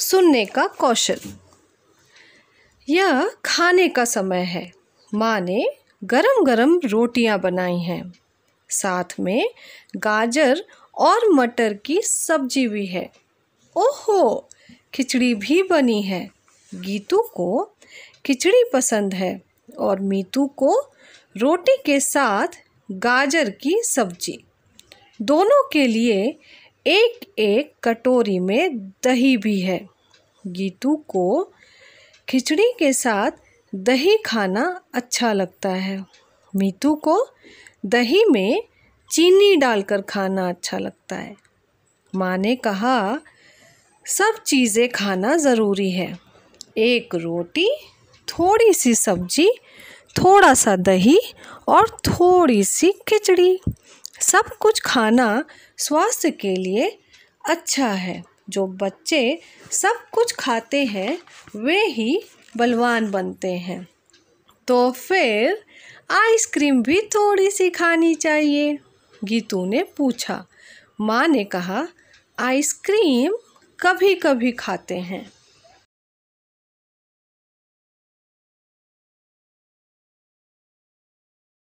सुनने का कौशल यह खाने का समय है माँ ने गरम गरम रोटियाँ बनाई हैं साथ में गाजर और मटर की सब्जी भी है ओहो खिचड़ी भी बनी है गीतू को खिचड़ी पसंद है और मीतू को रोटी के साथ गाजर की सब्जी दोनों के लिए एक एक कटोरी में दही भी है गीतू को खिचड़ी के साथ दही खाना अच्छा लगता है मीतू को दही में चीनी डालकर खाना अच्छा लगता है माँ ने कहा सब चीज़ें खाना ज़रूरी है एक रोटी थोड़ी सी सब्जी थोड़ा सा दही और थोड़ी सी खिचड़ी सब कुछ खाना स्वास्थ्य के लिए अच्छा है जो बच्चे सब कुछ खाते हैं वे ही बलवान बनते हैं तो फिर आइसक्रीम भी थोड़ी सी खानी चाहिए गीतू ने पूछा माँ ने कहा आइसक्रीम कभी कभी खाते हैं